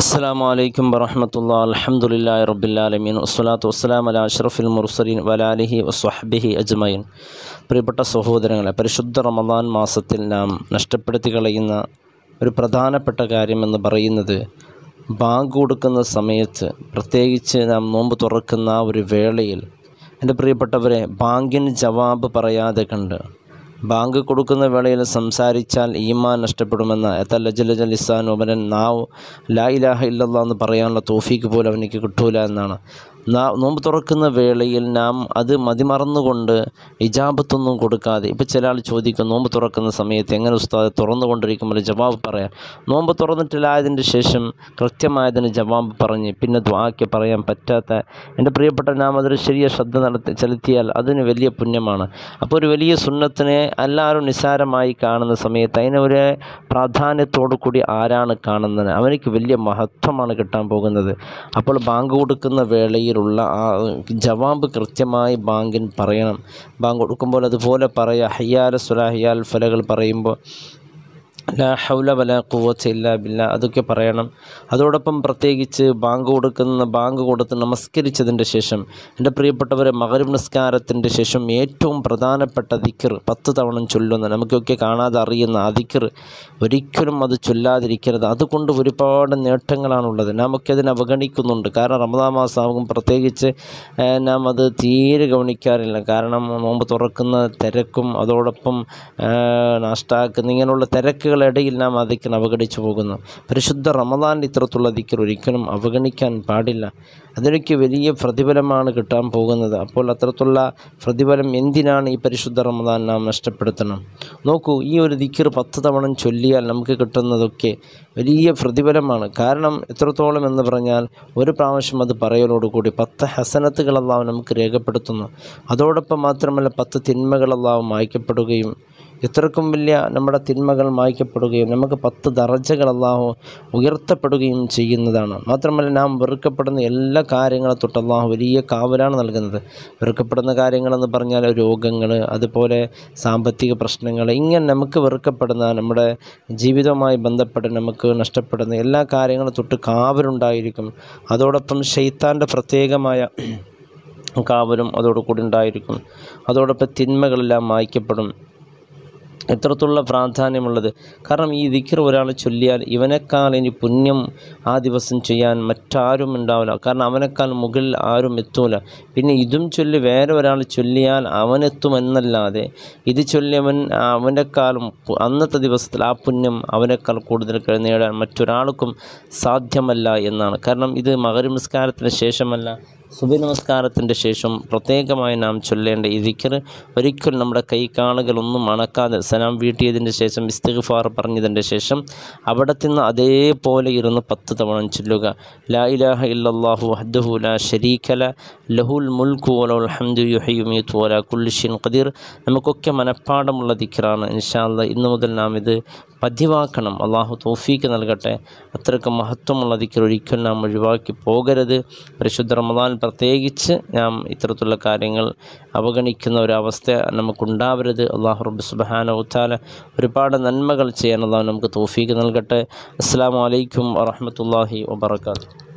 അസ്സാം വലൈക്കും വറഹമത്തുള്ള അലഹമുല്ലാ റബ്ബില്ലാലമീൻ വസ്സലാത്തു വസ്സലാം അല അഷ്റഫുൽ മുർസലീൻ വലാലിഹി വസ്വഹബിഹി അജ്മയിൻ പ്രിയപ്പെട്ട സഹോദരങ്ങളെ പരിശുദ്ധ റമദാൻ മാസത്തിൽ നാം നഷ്ടപ്പെടുത്തി കളയുന്ന ഒരു പ്രധാനപ്പെട്ട കാര്യമെന്ന് പറയുന്നത് ബാങ്ക് കൊടുക്കുന്ന സമയത്ത് പ്രത്യേകിച്ച് നാം നോമ്പ് തുറക്കുന്ന ഒരു വേളയിൽ എൻ്റെ പ്രിയപ്പെട്ടവരെ ബാങ്കിന് ജവാബ് പറയാതെ കണ്ട് ബാങ്ക് കൊടുക്കുന്ന വേളയിൽ സംസാരിച്ചാൽ ഈമാൻ നഷ്ടപ്പെടുമെന്ന എത്തല്ല ജലജൽ ഇസാൻ ഉപരൻ നാവ് ലാ ഇലാഹ എന്ന് പറയാനുള്ള തോഫീക്ക് പോലും അവനിക്ക് കിട്ടൂല എന്നാണ് നോമ്പ് തുറക്കുന്ന വേളയിൽ നാം അത് മതിമറന്നുകൊണ്ട് ഇജാബത്തൊന്നും കൊടുക്കാതെ ഇപ്പം ചില ആൾ ചോദിക്കും നോമ്പ് തുറക്കുന്ന സമയത്ത് എങ്ങനെ ഉസ്താദ് തുറന്നുകൊണ്ടിരിക്കുമ്പോൾ ജവാബ് പറയാം നോമ്പ് തുറന്നിട്ടില്ലായതിൻ്റെ ശേഷം കൃത്യമായതിന് ജവാബ് പറഞ്ഞ് പിന്നെ ദ്വാക്കി പറയാൻ പറ്റാത്ത എൻ്റെ പ്രിയപ്പെട്ട നാം അതൊരു ശരിയ ശ്രദ്ധ നടത്തി ചെലുത്തിയാൽ അതിന് വലിയ പുണ്യമാണ് അപ്പോൾ ഒരു വലിയ സുന്നത്തിനെ എല്ലാവരും നിസ്സാരമായി കാണുന്ന സമയത്ത് അതിനൊരു പ്രാധാന്യത്തോടു കൂടി ആരാണ് കാണുന്നത് അവനിക്ക് വലിയ മഹത്വമാണ് കിട്ടാൻ പോകുന്നത് അപ്പോൾ ബാങ്ക് കൊടുക്കുന്ന വേളയിൽ ഉള്ള ആ ജവാബ് കൃത്യമായി ബാങ്കിന് പറയണം ബാങ്ക് കൊടുക്കുമ്പോൾ അതുപോലെ പറയുക ഹയ്യാൽ സുലാഹിയാൽ ഫലകൾ പറയുമ്പോൾ ലാ ഹൗല വല കുവച്ച ഇല്ല ബില്ല അതൊക്കെ പറയണം അതോടൊപ്പം പ്രത്യേകിച്ച് ബാങ്ക് കൊടുക്കുന്ന ബാങ്ക് കൊടുത്ത് നമസ്കരിച്ചതിൻ്റെ ശേഷം എൻ്റെ പ്രിയപ്പെട്ടവരെ മകരം നിസ്കാരത്തിൻ്റെ ശേഷം ഏറ്റവും പ്രധാനപ്പെട്ട ദിക്കർ പത്ത് തവണ ചൊല്ലുന്ന നമുക്കൊക്കെ കാണാതെ അറിയുന്ന ആ ദിക്കർ ഒരിക്കലും അത് ചൊല്ലാതിരിക്കരുത് അതുകൊണ്ട് ഒരുപാട് നേട്ടങ്ങളാണുള്ളത് നാമൊക്കെ അതിനെ അവഗണിക്കുന്നുണ്ട് കാരണം റമദാ മാസമാകും പ്രത്യേകിച്ച് നാം അത് തീരെ ഗവണിക്കാറില്ല കാരണം നോമ്പ് തുറക്കുന്ന തിരക്കും അതോടൊപ്പം നാഷ്ടാക്കുന്ന ഇങ്ങനെയുള്ള തിരക്കുകൾ ഇടയിൽ നാം ആ ദിക്കർ അവഗണിച്ചു പോകുന്നു പരിശുദ്ധ റമദാൻ ഇത്തരത്തിലുള്ള ദിക്കർ ഒരിക്കലും അവഗണിക്കാൻ പാടില്ല അതിനൊക്കെ വലിയ പ്രതിഫലമാണ് കിട്ടാൻ പോകുന്നത് അപ്പോൾ അത്തരത്തിലുള്ള പ്രതിഫലം എന്തിനാണ് ഈ പരിശുദ്ധ റമദാൻ നാം നഷ്ടപ്പെടുത്തണം നോക്കൂ ഈ ഒരു ദിക്കർ പത്ത് തവണ ചൊല്ലിയാൽ നമുക്ക് കിട്ടുന്നതൊക്കെ വലിയ പ്രതിഫലമാണ് കാരണം എത്രത്തോളം എന്ന് പറഞ്ഞാൽ ഒരു പ്രാവശ്യം അത് പറയലോടുകൂടി പത്ത് ഹസനത്തുകൾ നമുക്ക് രേഖപ്പെടുത്തുന്നു അതോടൊപ്പം മാത്രമല്ല പത്ത് തിന്മകളെല്ലാം വായിക്കപ്പെടുകയും ഇത്രക്കും വലിയ നമ്മുടെ തിന്മകൾ മായ്ക്കപ്പെടുകയും നമുക്ക് പത്ത് ദറജകൾ അള്ളാഹു ഉയർത്തപ്പെടുകയും ചെയ്യുന്നതാണ് മാത്രമല്ല നാം വെറുക്കപ്പെടുന്ന എല്ലാ കാര്യങ്ങളെ തൊട്ട് അള്ളാഹു വലിയ കാവലാണ് നൽകുന്നത് വെറുക്കപ്പെടുന്ന കാര്യങ്ങളെന്ന് പറഞ്ഞാൽ രോഗങ്ങൾ അതുപോലെ സാമ്പത്തിക പ്രശ്നങ്ങൾ ഇങ്ങനെ നമുക്ക് വെറുക്കപ്പെടുന്ന നമ്മുടെ ജീവിതവുമായി ബന്ധപ്പെട്ട് നമുക്ക് നഷ്ടപ്പെടുന്ന എല്ലാ കാര്യങ്ങളും തൊട്ട് കാവലുണ്ടായിരിക്കും അതോടൊപ്പം ഷെയ്ത്താൻ്റെ പ്രത്യേകമായ കാവലും അതോടുകൂടി ഉണ്ടായിരിക്കും അതോടൊപ്പം തിന്മകളെല്ലാം മായ്ക്കപ്പെടും എത്രത്തുള്ള പ്രാധാന്യമുള്ളത് കാരണം ഈ ദിക്കർ ഒരാൾ ചൊല്ലിയാൽ ഇവനേക്കാൾ ഇനി പുണ്യം ആ ദിവസം ചെയ്യാൻ മറ്റാരും ഉണ്ടാവില്ല കാരണം അവനേക്കാൾ മുകളിൽ ആരും എത്തൂല പിന്നെ ഇതും ചൊല്ലി വേറെ ഒരാൾ ചൊല്ലിയാൽ അവനെത്തുമെന്നല്ലാതെ ഇത് ചൊല്ലിയവൻ അവനേക്കാളും അന്നത്തെ ദിവസത്തിൽ ആ പുണ്യം അവനേക്കാൾ കൂടുതൽ നേടാൻ മറ്റൊരാൾക്കും സാധ്യമല്ല എന്നാണ് കാരണം ഇത് മകരമിസ്കാരത്തിന് ശേഷമല്ല സുബി നമസ്കാരത്തിൻ്റെ ശേഷം പ്രത്യേകമായി നാം ചൊല്ലേണ്ട ഈ ദിക്കർ ഒരിക്കൽ നമ്മുടെ കൈക്കാളുകളൊന്നും മണക്കാതെ സലാം വീട്ടിയതിൻ്റെ ശേഷം ഇസ്തിഗ്ഫാർ പറഞ്ഞതിൻ്റെ ശേഷം അവിടെ നിന്ന് അതേപോലെ ഇരുന്ന് പത്ത് തവണ ചൊല്ലുക ലാ ഇലാഹ ഇല്ലാഹു ഹദ്ദുഹു ലാ ഷരീഖല ലഹുൽ മുൽക്കു വലഹംദു വലാ കുല്ലി കുല്ലിഷിൻ ഖദീർ നമുക്കൊക്കെ മനഃപ്പാടമുള്ള ദിക്കറാണ് ഇൻഷാല്ല ഇന്നു മുതൽ നാം ഇത് പതിവാക്കണം അള്ളാഹു തോഫീക്ക് നൽകട്ടെ അത്രയ്ക്ക് മഹത്വമുള്ള ഒരിക്കലും നാം ഒഴിവാക്കി പോകരുത് പരിശുദ്ധ റമദാൻ പ്രത്യേകിച്ച് നാം ഇത്തരത്തിലുള്ള കാര്യങ്ങൾ അവഗണിക്കുന്ന ഒരവസ്ഥ നമുക്കുണ്ടാവരുത് അള്ളാഹു റബ്ബ് സുബാന ഉത്താല ഒരുപാട് നന്മകൾ ചെയ്യാൻ അള്ളാഹു നമുക്ക് തോഫീക്ക് നൽകട്ടെ അസ്സാം വലൈക്കും വറഹമത്തല്ലാഹി വാത്തു